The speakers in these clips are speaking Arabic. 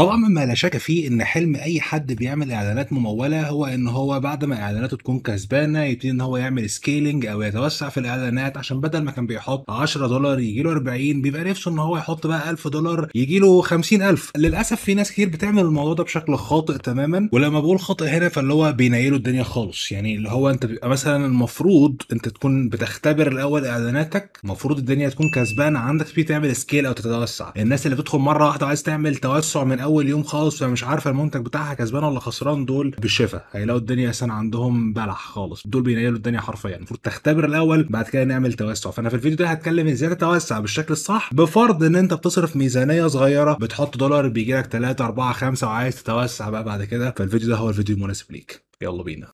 طبعا مما لا شك فيه ان حلم اي حد بيعمل اعلانات مموله هو ان هو بعد ما اعلاناته تكون كسبانه يبتدي ان هو يعمل سكيلينج او يتوسع في الاعلانات عشان بدل ما كان بيحط 10 دولار يجي له 40 بيبقى نفسه ان هو يحط بقى 1000 دولار يجي له 50000 للاسف في ناس كتير بتعمل الموضوع ده بشكل خاطئ تماما ولما بقول خاطئ هنا فاللي هو بينيلوا الدنيا خالص يعني اللي هو انت بيبقى مثلا المفروض انت تكون بتختبر الاول اعلاناتك المفروض الدنيا تكون كسبانه عندك في تعمل سكيل او تتوسع الناس اللي بتدخل مره واحده عايز تعمل توسع من اول اول يوم خالص فمش عارفه المنتج بتاعها كسبان ولا خسران دول بالشفا هيلاقوا الدنيا اصلا عندهم بلح خالص دول بينيلوا الدنيا حرفيا المفروض تختبر الاول بعد كده نعمل توسع فانا في الفيديو ده هتكلم ازاي تتوسع بالشكل الصح بفرض ان انت بتصرف ميزانيه صغيره بتحط دولار بيجي لك 3 4 5 وعايز تتوسع بقى بعد كده فالفيديو ده هو الفيديو المناسب ليك يلا بينا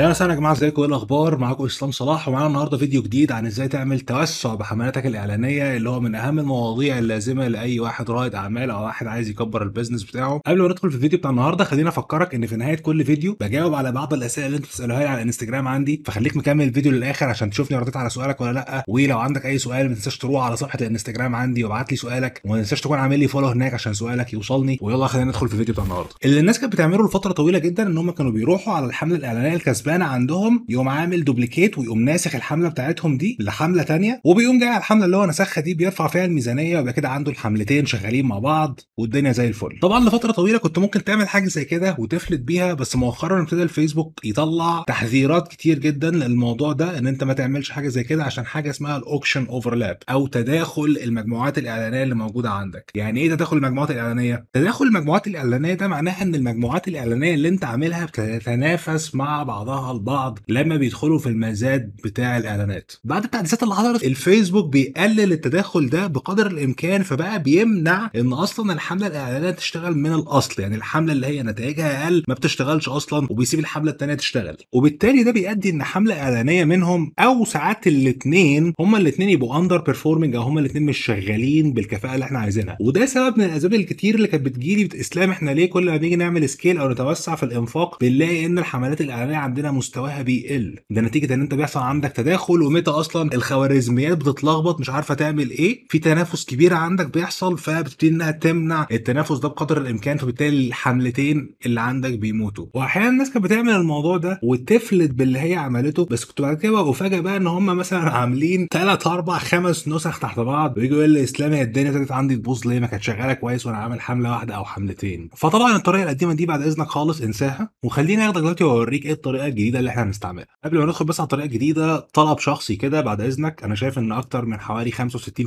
يا سلام يا جماعه ازيكم ايه الاخبار معاكم اسلام صلاح ومعانا النهارده فيديو جديد عن ازاي تعمل توسع بحملاتك الاعلانيه اللي هو من اهم المواضيع اللازمه لاي واحد رائد اعمال او واحد عايز يكبر البيزنس بتاعه قبل ما ندخل في الفيديو بتاع النهارده خليني افكرك ان في نهايه كل فيديو بجاوب على بعض الاسئله اللي انت بتسالوها لي على الانستجرام عندي فخليك مكمل الفيديو للاخر عشان تشوفني رديت على سؤالك ولا لا ولو عندك اي سؤال ما تنساش تروح على صفحه الانستجرام عندي وابعت لي سؤالك وما تنساش تكون عامل لي فولو هناك عشان سؤالك يوصلني ويلا خلينا ندخل في الفيديو بتاع النهارده اللي الناس كانت بتعمله لفتره طويله جدا ان هم كانوا بيروحوا على الحمله الاعلانيه الكسبانه كسبان عندهم يقوم عامل دوبليكيت ويقوم ناسخ الحمله بتاعتهم دي لحمله ثانيه وبيقوم جاي على الحمله اللي هو نسخها دي بيرفع فيها الميزانيه ويبقى كده عنده الحملتين شغالين مع بعض والدنيا زي الفل طبعا لفتره طويله كنت ممكن تعمل حاجه زي كده وتفلت بيها بس مؤخرا ابتدى الفيسبوك يطلع تحذيرات كتير جدا للموضوع ده ان انت ما تعملش حاجه زي كده عشان حاجه اسمها الاوكشن اوفرلاب او تداخل المجموعات الاعلانيه اللي موجوده عندك يعني ايه تداخل المجموعات الاعلانيه تداخل المجموعات الاعلانيه ده معناها ان المجموعات الاعلانيه اللي انت عاملها بتتنافس مع بعضها بعضها البعض لما بيدخلوا في المزاد بتاع الاعلانات بعد التحديثات اللي حصلت الفيسبوك بيقلل التدخل ده بقدر الامكان فبقى بيمنع ان اصلا الحمله الاعلانيه تشتغل من الاصل يعني الحمله اللي هي نتائجها اقل ما بتشتغلش اصلا وبيسيب الحمله الثانيه تشتغل وبالتالي ده بيؤدي ان حمله اعلانيه منهم او ساعات الاثنين هما الاثنين يبقوا اندر بيرفورمنج او هما الاثنين مش شغالين بالكفاءه اللي احنا عايزينها وده سبب من الاسباب الكتير اللي كانت بتجيلي اسلام احنا ليه كل ما بنيجي نعمل سكيل او نتوسع في الانفاق بنلاقي ان الحملات الاعلانيه عندنا عندنا مستواها بيقل ده نتيجه ان انت بيحصل عندك تداخل وميتا اصلا الخوارزميات بتتلخبط مش عارفه تعمل ايه في تنافس كبير عندك بيحصل فبتبتدي انها تمنع التنافس ده بقدر الامكان فبالتالي الحملتين اللي عندك بيموتوا واحيانا الناس كانت بتعمل الموضوع ده وتفلت باللي هي عملته بس كنت بعد كده بفاجئ بقى ان هم مثلا عاملين ثلاث اربع خمس نسخ تحت بعض ويجوا يقول لي يا الدنيا ابتدت عندي تبوظ ليه ما كانت شغاله كويس وانا عامل حمله واحده او حملتين فطبعا الطريقه القديمه دي بعد اذنك خالص انساها وخليني اخدك دلوقتي واوريك ايه الطريقه الجديده اللي احنا هنستعملها قبل ما ندخل بس على الطريقه الجديده طلب شخصي كده بعد اذنك انا شايف ان اكتر من حوالي 65%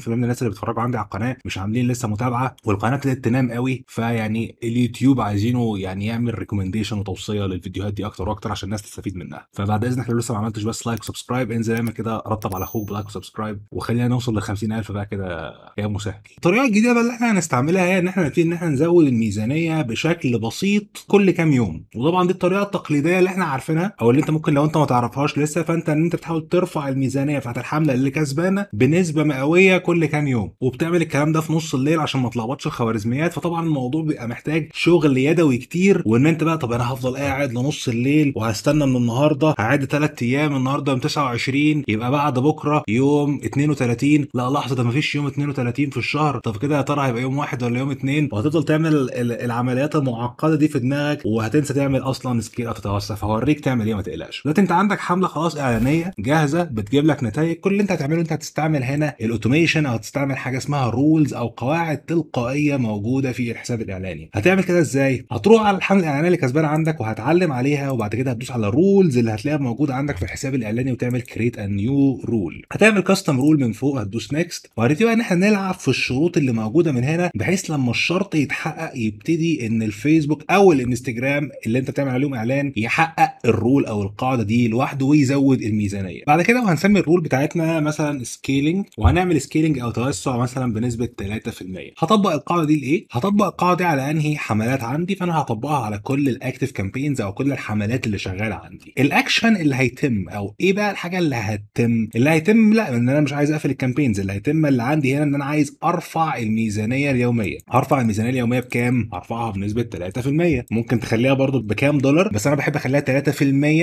من الناس اللي بيتفرجوا عندي على القناه مش عاملين لسه متابعه والقناه ابتدت تنام قوي فيعني اليوتيوب عايزينه يعني يعمل ريكومنديشن وتوصيه للفيديوهات دي اكتر واكتر عشان الناس تستفيد منها فبعد اذنك لو لسه ما عملتش بس لايك وسبسكرايب انزل اعمل كده رتب على اخوك بلايك وسبسكرايب وخلينا نوصل ل 50000 بقى كده يا مسهل الطريقه الجديده بقى اللي احنا هنستعملها هي ان احنا نبتدي ان احنا نزود الميزانيه بشكل بسيط كل كام يوم وطبعا دي الطريقه التقليديه اللي احنا عارفينها او اللي انت ممكن لو انت ما تعرفهاش لسه فانت ان انت بتحاول ترفع الميزانيه بتاعت الحمله اللي كسبانه بنسبه مئويه كل كام يوم وبتعمل الكلام ده في نص الليل عشان ما تلخبطش الخوارزميات فطبعا الموضوع بيبقى محتاج شغل يدوي كتير وان انت بقى طب انا هفضل قاعد لنص الليل وهستنى من النهارده هعد ثلاث ايام النهارده يوم 29 يبقى بعد بكره يوم 32 لا لحظه ده ما فيش يوم 32 في الشهر طب كده يا ترى هيبقى يوم واحد ولا يوم اثنين وهتفضل تعمل العمليات المعقده دي في دماغك وهتنسى تعمل اصلا سكيل اوف فهوريك تعمل هتعمل ايه ما تقلقش دلوقتي انت عندك حمله خلاص اعلانيه جاهزه بتجيب لك نتائج كل اللي انت هتعمله انت هتستعمل هنا الاوتوميشن او هتستعمل حاجه اسمها رولز او قواعد تلقائيه موجوده في الحساب الاعلاني هتعمل كده ازاي هتروح على الحمله الاعلانيه اللي كسبان عندك وهتعلم عليها وبعد كده هتدوس على الرولز اللي هتلاقيها موجوده عندك في الحساب الاعلاني وتعمل كريت ا نيو رول هتعمل كاستم رول من فوق هتدوس نيكست وهنبتدي بقى ان احنا نلعب في الشروط اللي موجوده من هنا بحيث لما الشرط يتحقق يبتدي ان الفيسبوك او الانستجرام اللي انت بتعمل عليهم اعلان يحقق الرول الرول او القاعده دي لوحده ويزود الميزانيه بعد كده وهنسمي الرول بتاعتنا مثلا سكيلينج وهنعمل سكيلينج او توسع مثلا بنسبه 3% هطبق القاعده دي لايه هطبق القاعده دي على انهي حملات عندي فانا هطبقها على كل الاكتف كامبينز او كل الحملات اللي شغاله عندي الاكشن اللي هيتم او ايه بقى الحاجه اللي هتتم اللي هيتم لا ان انا مش عايز اقفل الكامبينز اللي هيتم اللي عندي هنا ان انا عايز ارفع الميزانيه اليوميه هرفع الميزانيه اليوميه بكام هرفعها بنسبه 3% ممكن تخليها برضو بكام دولار بس انا بحب اخليها 3%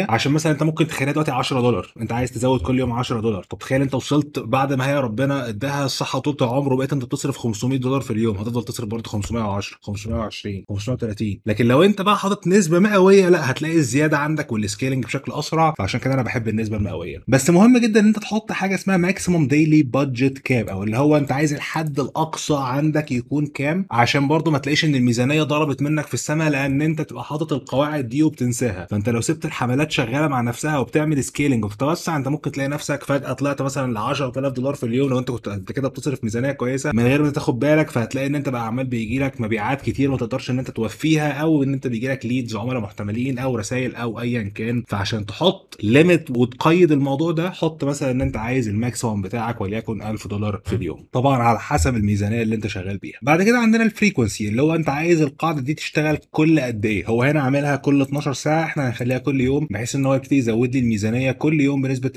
عشان مثلا انت ممكن تخليها دلوقتي 10 دولار انت عايز تزود كل يوم 10 دولار طب تخيل انت وصلت بعد ما هي ربنا اداها الصحه طول عمره بقيت انت بتصرف 500 دولار في اليوم هتفضل تصرف برضه 510 520 530 لكن لو انت بقى حاطط نسبه مئويه لا هتلاقي الزياده عندك والسكيلنج بشكل اسرع فعشان كده انا بحب النسبه المئويه بس مهم جدا ان انت تحط حاجه اسمها ماكسيموم ديلي بادجت كاب او اللي هو انت عايز الحد الاقصى عندك يكون كام عشان برضه ما تلاقيش ان الميزانيه ضربت منك في السماء لان انت تبقى حاطط القواعد دي وبتنساها فانت لو سبت الحمام عملات شغاله مع نفسها وبتعمل سكيلنج وبتتوسع انت ممكن تلاقي نفسك فجاه طلعت مثلا ل 10000 دولار في اليوم لو انت كنت قبل كده بتصرف ميزانيه كويسه من غير ما تاخد بالك فهتلاقي ان انت بقى عمال بيجي لك مبيعات كتير ما تقدرش ان انت توفيها او ان انت بيجي لك ليدز عملاء محتملين او رسائل او ايا كان فعشان تحط ليميت وتقيد الموضوع ده حط مثلا ان انت عايز الماكسيمم بتاعك وليكن 1000 دولار في اليوم طبعا على حسب الميزانيه اللي انت شغال بيها بعد كده عندنا الفريكونسي اللي هو انت عايز القاعده دي تشتغل كل قد ايه هو هنا عاملها كل 12 ساعه احنا هنخليها كل يوم يوم بحيث ان هو يبتدي يزود لي الميزانيه كل يوم بنسبه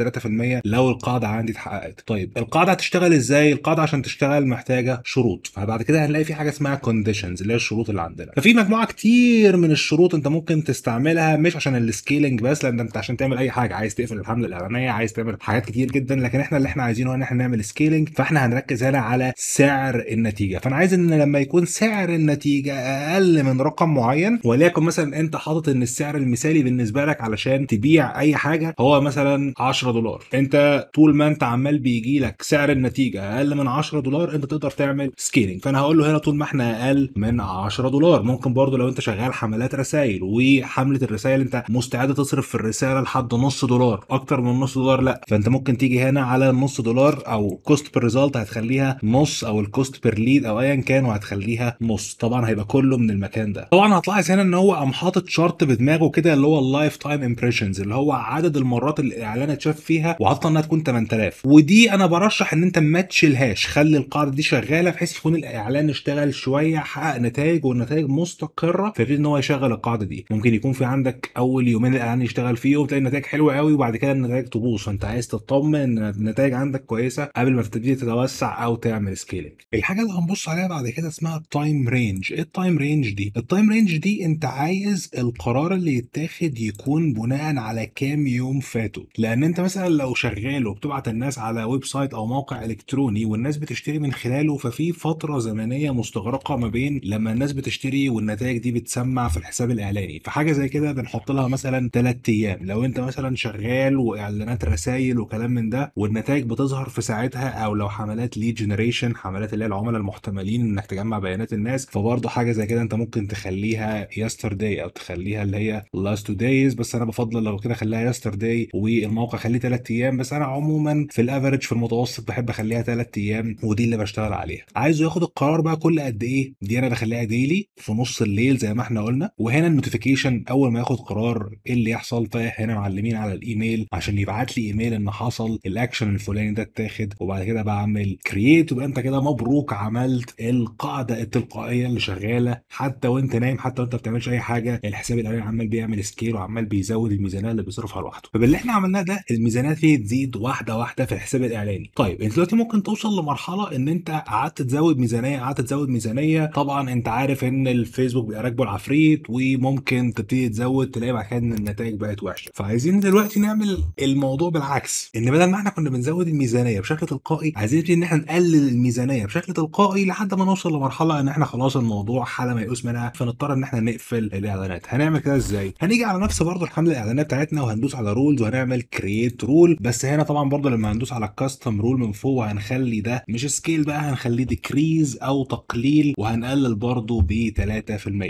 3% لو القاعده عندي اتحققت طيب القاعده هتشتغل ازاي القاعده عشان تشتغل محتاجه شروط فبعد كده هنلاقي في حاجه اسمها كونديشنز اللي هي الشروط اللي عندنا ففي مجموعه كتير من الشروط انت ممكن تستعملها مش عشان السكيلينج بس لان انت عشان تعمل اي حاجه عايز تقفل الحمله الاعلانيه عايز تعمل حاجات كتير جدا لكن احنا اللي احنا عايزينه ان احنا نعمل سكيلينج فاحنا هنركز هنا على سعر النتيجه فانا عايز ان لما يكون سعر النتيجه اقل من رقم معين وليكن مثلا انت حاطط ان السعر المثالي بالنسبه لك علشان تبيع اي حاجه هو مثلا 10 دولار انت طول ما انت عمال بيجي لك سعر النتيجه اقل من 10 دولار انت تقدر تعمل سكيلينج فانا هقول له هنا طول ما احنا اقل من 10 دولار ممكن برضو لو انت شغال حملات رسائل وحمله الرسائل انت مستعد تصرف في الرساله لحد نص دولار اكتر من نص دولار لا فانت ممكن تيجي هنا على نص دولار او كوست بير ريزلت هتخليها نص او الكوست بير ليد او ايا كان وهتخليها نص طبعا هيبقى كله من المكان ده طبعا هتلاحظ هنا ان هو قام حاطط شرط بدماغه كده اللي هو اللايف تايم تايم امبريشنز اللي هو عدد المرات اللي الاعلان اتشاف فيها وحاطط انها تكون 8000 ودي انا برشح ان انت ما تشيلهاش خلي القاعده دي شغاله بحيث يكون الاعلان اشتغل شويه حقق نتائج والنتائج مستقره فيبتدي ان هو يشغل القاعده دي ممكن يكون في عندك اول يومين الاعلان يشتغل فيه وتلاقي النتائج حلوه قوي وبعد كده النتائج تبوظ فانت عايز تطمن ان النتائج عندك كويسه قبل ما تبتدي تتوسع او تعمل سكيلينج الحاجه اللي هنبص عليها بعد كده اسمها التايم رينج ايه التايم رينج دي التايم رينج دي انت عايز القرار اللي يتاخد يكون يكون بناء على كام يوم فاتوا لان انت مثلا لو شغال وبتبعت الناس على ويب سايت او موقع الكتروني والناس بتشتري من خلاله ففي فتره زمنيه مستغرقه ما بين لما الناس بتشتري والنتائج دي بتسمع في الحساب الاعلاني فحاجه زي كده بنحط لها مثلا 3 ايام لو انت مثلا شغال واعلانات رسائل وكلام من ده والنتائج بتظهر في ساعتها او لو حملات ليد جنريشن حملات اللي هي العملاء المحتملين انك تجمع بيانات الناس فبرضه حاجه زي كده انت ممكن تخليها يسترداي او تخليها اللي هي لاست تو دايز بس بس انا بفضل لو كده اخليها يسترداي والموقع خليه ثلاث ايام بس انا عموما في الافرج في المتوسط بحب اخليها ثلاث ايام ودي اللي بشتغل عليها عايزه ياخد القرار بقى كل قد ايه دي انا بخليها ديلي في نص الليل زي ما احنا قلنا وهنا النوتيفيكيشن اول ما ياخد قرار ايه اللي يحصل فهنا معلمين على الايميل عشان يبعت لي ايميل ان حصل الاكشن الفلاني ده اتاخد وبعد كده بعمل كرييت يبقى انت كده مبروك عملت القاعده التلقائيه اللي شغاله حتى وانت نايم حتى وانت ما بتعملش اي حاجه الحساب الاولاني عمال بيعمل سكيل وعمال بي بيزود الميزانيه اللي بيصرفها لوحده فباللي احنا عملناه ده الميزانيه فيه تزيد واحده واحده في الحساب الاعلاني طيب انت دلوقتي ممكن توصل لمرحله ان انت قعدت تزود ميزانيه قعدت تزود ميزانيه طبعا انت عارف ان الفيسبوك بيبقى راكبه العفريت وممكن تبتدي تزود تلاقي بعد كده ان النتائج بقت وحشه فعايزين دلوقتي نعمل الموضوع بالعكس ان بدل ما احنا كنا بنزود الميزانيه بشكل تلقائي عايزين نبتدي ان احنا نقلل الميزانيه بشكل تلقائي لحد ما نوصل لمرحله ان احنا خلاص الموضوع حاله ما يقوس منها فنضطر ان احنا نقفل الاعلانات هنعمل كده ازاي هنيجي على نفس برضه الحمله الاعلانات بتاعتنا وهندوس على رولز وهنعمل كرييت رول بس هنا طبعا برضو لما هندوس على الكاستم رول من فوق هنخلي ده مش سكيل بقى هنخليه ديكريز او تقليل وهنقلل برضو ب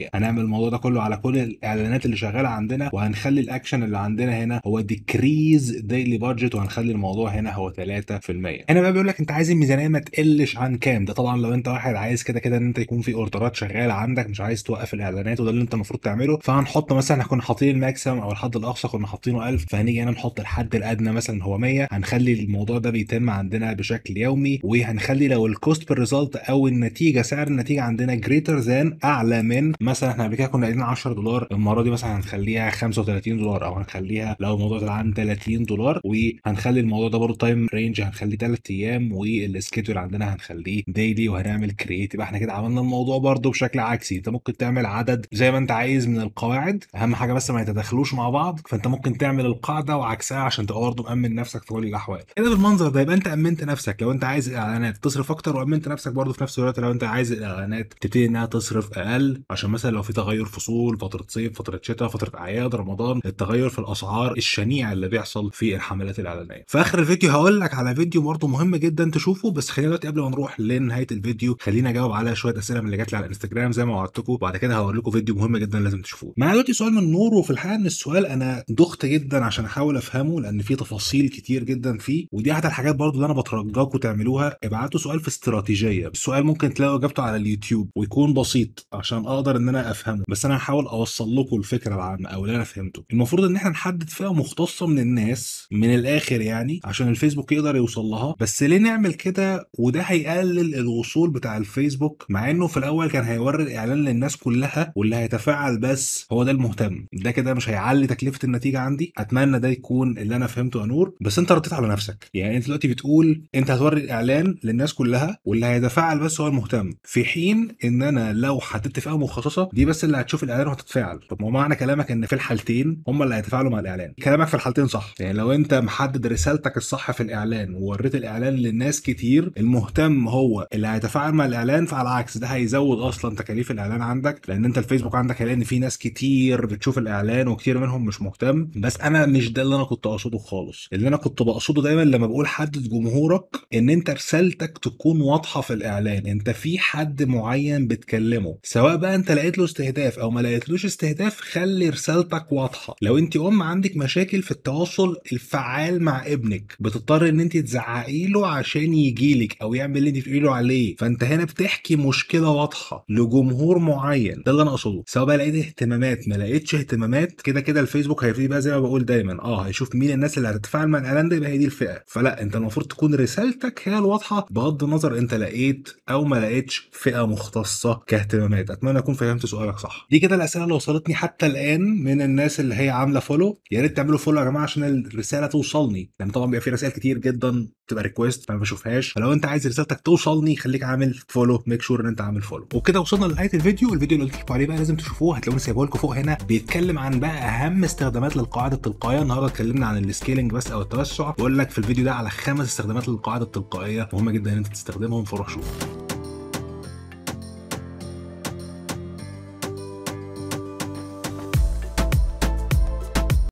3% هنعمل الموضوع ده كله على كل الاعلانات اللي شغاله عندنا وهنخلي الاكشن اللي عندنا هنا هو ديكريز ديلي بادجت وهنخلي الموضوع هنا هو 3% هنا بقى بيقول لك انت عايز الميزانيه ما تقلش عن كام ده طبعا لو انت واحد عايز كده كده ان انت يكون في اوردرات شغاله عندك مش عايز توقف الاعلانات وده اللي انت المفروض تعمله فهنحط مثلا هنكون حاطين الماكسيمم او الحد الاقصى كنا حاطينه 1000 فهنيجي هنا نحط الحد الادنى مثلا هو 100 هنخلي الموضوع ده بيتم عندنا بشكل يومي وهنخلي لو الكوست بير ريزلت او النتيجه سعر النتيجه عندنا جريتر ذان اعلى من مثلا احنا قبل كده كنا قايلين 10 دولار المره دي مثلا هنخليها 35 دولار او هنخليها لو الموضوع ده عن 30 دولار وهنخلي الموضوع ده برضه تايم رينج هنخليه 3 ايام والسكيدول عندنا هنخليه ديلي وهنعمل كرييت يبقى احنا كده عملنا الموضوع برضه بشكل عكسي انت ممكن تعمل عدد زي ما انت عايز من القواعد اهم حاجه بس ما يتدخلوش مع بعض فانت ممكن تعمل القاعده وعكسها عشان تبقى برضه مامن نفسك في كل الاحوال هنا بالمنظر ده يبقى انت امنت نفسك لو انت عايز اعلانات تصرف اكتر وامنت نفسك برضه في نفس الوقت لو انت عايز الاعلانات تبتدي انها تصرف اقل عشان مثلا لو في تغير فصول فتره صيف فتره شتاء فتره اعياد رمضان التغير في الاسعار الشنيع اللي بيحصل في الحملات الاعلانيه في اخر الفيديو هقول لك على فيديو برضه مهم جدا تشوفه بس خلينا دلوقتي قبل ما نروح لنهايه الفيديو خلينا اجاوب على شويه اسئله من اللي جات لي على الانستجرام زي ما وعدتكم وبعد كده هوريكم فيديو مهم جدا لازم تشوفوه معايا دلوقتي سؤال من نور وفي الحقيقه ان سؤال انا دخت جدا عشان احاول افهمه لان في تفاصيل كتير جدا فيه ودي احد الحاجات برضو اللي انا بترجاكم تعملوها ابعتوا سؤال في استراتيجيه السؤال ممكن تلاقوا اجابته على اليوتيوب ويكون بسيط عشان اقدر ان انا افهمه بس انا هحاول اوصل لكم الفكره العامه او اللي انا فهمته المفروض ان احنا نحدد فئه مختصه من الناس من الاخر يعني عشان الفيسبوك يقدر يوصل لها بس ليه نعمل كده وده هيقلل الوصول بتاع الفيسبوك مع انه في الاول كان هيوري الاعلان للناس كلها واللي هيتفاعل بس هو ده المهتم ده كده مش هيعلي اعلي تكلفه النتيجه عندي اتمنى ده يكون اللي انا فهمته يا نور بس انت رديت على نفسك يعني انت دلوقتي بتقول انت هتوري الاعلان للناس كلها واللي هيتفاعل بس هو المهتم في حين ان انا لو حددت فئه مخصصه دي بس اللي هتشوف الاعلان وهتتفاعل طب ما معنى كلامك ان في الحالتين هم اللي هيتفاعلوا مع الاعلان كلامك في الحالتين صح يعني لو انت محدد رسالتك الصح في الاعلان ووريت الاعلان للناس كتير المهتم هو اللي هيتفاعل مع الاعلان فعلى العكس ده هيزود اصلا تكاليف الاعلان عندك لان انت الفيسبوك عندك هيلاقي ان في ناس كتير بتشوف الاعلان وكتير منهم مش مهتم بس انا مش ده اللي انا كنت اقصده خالص اللي انا كنت بقصده دايما لما بقول حدد جمهورك ان انت رسالتك تكون واضحه في الاعلان انت في حد معين بتكلمه سواء بقى انت لقيت له استهداف او ما لقيتلوش استهداف خلي رسالتك واضحه لو انت ام عندك مشاكل في التواصل الفعال مع ابنك بتضطر ان انت تزعقي له عشان يجي لك او يعمل اللي انت بتقولي له عليه فانت هنا بتحكي مشكله واضحه لجمهور معين ده اللي انا اقصده سواء بقى لقيت اهتمامات ما لقيتش اهتمامات كده كده كده الفيسبوك هيبتدي بقى زي ما بقول دايما اه هيشوف مين الناس اللي هتتفاعل مع الاعلان ده يبقى هي دي الفئه فلا انت المفروض تكون رسالتك هي الواضحه بغض النظر انت لقيت او ما لقيتش فئه مختصه كاهتمامات اتمنى اكون فهمت سؤالك صح دي كده الاسئله اللي وصلتني حتى الان من الناس اللي هي عامله فولو يا ريت تعملوا فولو يا جماعه عشان الرساله توصلني لان طبعا بيبقى في رسائل كتير جدا تبقى ريكويست فما بشوفهاش فلو انت عايز رسالتك توصلني خليك عامل فولو ميك شور ان انت عامل فولو وبكده وصلنا لنهايه الفيديو الفيديو اللي قلت لكم عليه بقى لازم تشوفوه هتلاقوني سايبه لكم فوق هنا بيتكلم عن بقى اهم استخدامات للقاعده التلقائيه النهارده اتكلمنا عن السكيلنج بس او التوسع بقول لك في الفيديو ده على خمس استخدامات للقاعده التلقائيه مهمه جدا ان انت تستخدمهم فروح شوف